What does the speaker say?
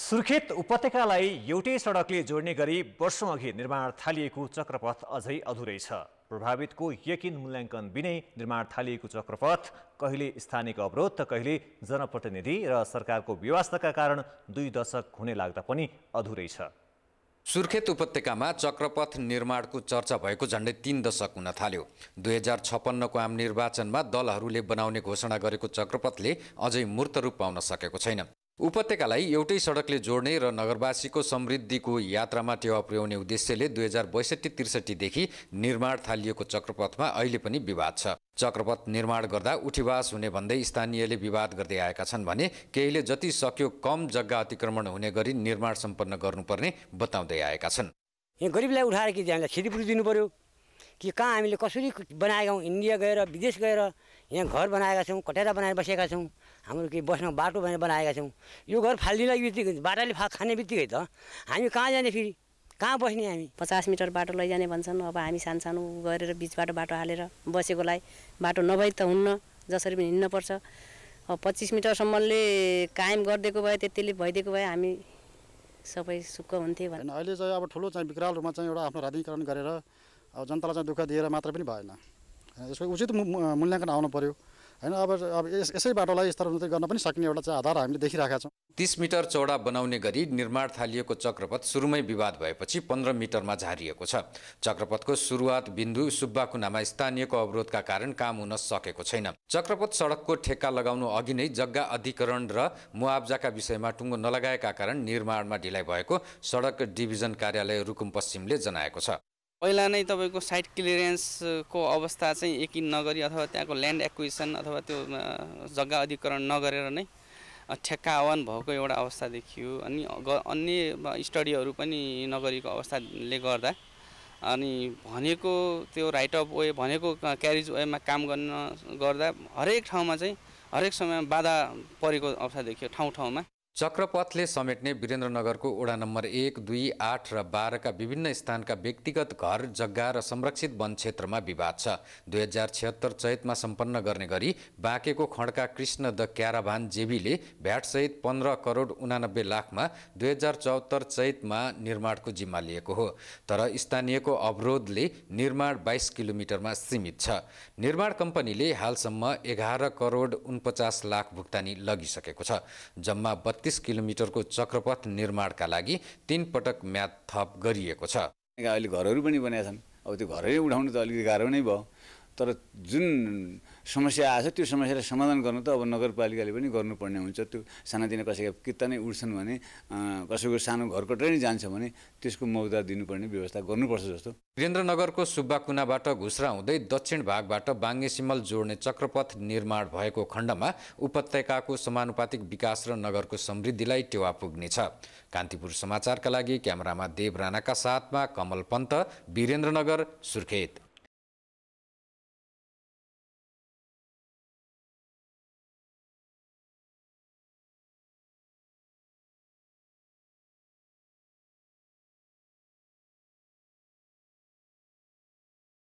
सुर्खेत उपत्यकालाई एउटै सडकले जोड्ने गरी वर्षौँअघि निर्माण थालिएको चक्रपथ अझै अधुरै छ प्रभावितको यकिन मूल्याङ्कन बिनै निर्माण थालिएको चक्रपथ कहिले स्थानिक अवरोध त कहिले जनप्रतिनिधि र सरकारको व्यवस्थाका कारण दुई दशक हुने लाग्दा पनि अधुरै छ सुर्खेत उपत्यकामा चक्रपथ निर्माणको चर्चा भएको झन्डै तीन दशक हुन थाल्यो दुई हजार छप्पन्नको आम निर्वाचनमा दलहरूले बनाउने घोषणा गरेको चक्रपथले अझै मूर्त रूप पाउन सकेको छैन उपत्यकालाई एउटै सडकले जोड्ने र नगरवासीको समृद्धिको यात्रामा टेवा पुर्याउने उद्देश्यले दुई हजार बैसठी त्रिसठीदेखि निर्माण थालिएको चक्रपथमा अहिले पनि विवाद छ चक्रपथ निर्माण गर्दा उठिवास हुने भन्दै स्थानीयले विवाद गर्दै आएका छन् भने केहीले जति सक्यो कम जग्गा अतिक्रमण हुने गरी निर्माण सम्पन्न गर्नुपर्ने बताउँदै आएका छन् यहाँ गरिबलाई उठाएर कि दिनु पर्यो कि कहाँ हामीले कसरी बनाएका हौँ इन्डिया गएर विदेश गएर यहाँ घर बनाएका छौँ कटेरा बनाएर बसेका छौँ हाम्रो के बस्न बाटो भनेर बनाएका छौँ यो घर फालिदिने बित्तिकै बाटाले फा खाने बित्तिकै त हामी कहाँ जाने फेरि कहाँ बस्ने हामी पचास मिटर बाटो लैजाने भन्छन् अब हामी सानसानो गरेर बिचबाट बाटो हालेर बसेकोलाई बाटो नभई त हुन्न जसरी पनि हिँड्नुपर्छ अब पच्चिस मिटरसम्मले कायम गरिदिएको भए त्यतिले भइदिएको भए हामी सबै सुख हुन्थ्यो भने अहिले चाहिँ अब ठुलो चाहिँ विकराल रूपमा चाहिँ एउटा आफ्नो राधिकरण गरेर अब जनतालाई चाहिँ दुःख दिएर मात्र पनि भएन यसको उचित मूल्याङ्कन आउनु पऱ्यो होइन अब अब यसै बाटोलाई स्तरोन्नति गर्न पनि सक्ने एउटा चाहिँ आधार हामीले देखिरहेका छौँ तिस मिटर चौडा बनाउने गरी निर्माण थालिएको चक्रपथ सुरुमै विवाद भएपछि पन्ध्र मिटरमा झारिएको छ चक्रपथको सुरुवात बिन्दु सुब्बाकुनामा स्थानीयको अवरोधका कारण काम हुन सकेको छैन चक्रपथ सडकको ठेक्का लगाउनु अघि नै जग्गा अधिकरण र मुआब्जाका विषयमा टुङ्गो नलगाएका कारण निर्माणमा ढिलाइ भएको सडक डिभिजन कार्यालय रुकुम पश्चिमले जनाएको छ पहिला नै तपाईँको साइट क्लियरेन्सको अवस्था चाहिँ यकिन नगरी अथवा त्यहाँको ल्यान्ड एक्विसन अथवा त्यो जग्गा अधिकरण नगरेर नै ठेक्का भएको एउटा अवस्था देखियो अनि अन्य स्टडीहरू पनि नगरीको अवस्थाले गर्दा अनि भनेको त्यो राइट अफ वे भनेको क्यारिज वेमा काम गर्न गर्दा हरेक ठाउँमा चाहिँ हरेक समयमा बाधा परेको अवस्था देखियो ठाउँ ठाउँमा चक्रपथले समेट्ने वीरेन्द्रनगरको ओडा नम्बर एक दुई आठ र बाह्रका विभिन्न स्थानका व्यक्तिगत घर जग्गा र संरक्षित वन क्षेत्रमा विवाद छ दुई हजार छिहत्तर चैतमा सम्पन्न गर्ने गरी बाँकेको खण्डका कृष्ण द क्याराभान जेबीले भ्याटसहित पन्ध्र करोड उनानब्बे लाखमा दुई हजार चौहत्तर चैतमा निर्माणको जिम्मा लिएको हो तर स्थानीयको अवरोधले निर्माण बाइस किलोमिटरमा सीमित छ निर्माण कम्पनीले हालसम्म एघार करोड उनपचास लाख भुक्तानी लगिसकेको छ जम्मा बत्तीस किलोमिटरको चक्रपथ निर्माणका लागि तिन पटक म्याद थप गरिएको छ अहिले घरहरू पनि बनाएका छन् अब त्यो घरै उठाउनु त अलिकति गाह्रो नै भयो तर जुन समस्या आएछ त्यो समस्यालाई समाधान गर्नु त अब नगरपालिकाले पनि गर्नुपर्ने हुन्छ त्यो सानातिना कसैका कित्ता नै उठ्छन् भने कसैको सानो घरको नै जान्छ भने त्यसको मौदा दिनुपर्ने व्यवस्था गर्नुपर्छ जस्तो वीरेन्द्रनगरको सुब्बा कुनाबाट घुस्रा हुँदै दक्षिण भागबाट बाङ्गे जोड्ने चक्रपथ निर्माण भएको खण्डमा उपत्यकाको समानुपातिक विकास र नगरको समृद्धिलाई टेवा पुग्नेछ कान्तिपुर समाचारका लागि क्यामेरामा देव राणाका साथमा कमल पन्त वीरेन्द्रनगर सुर्खेत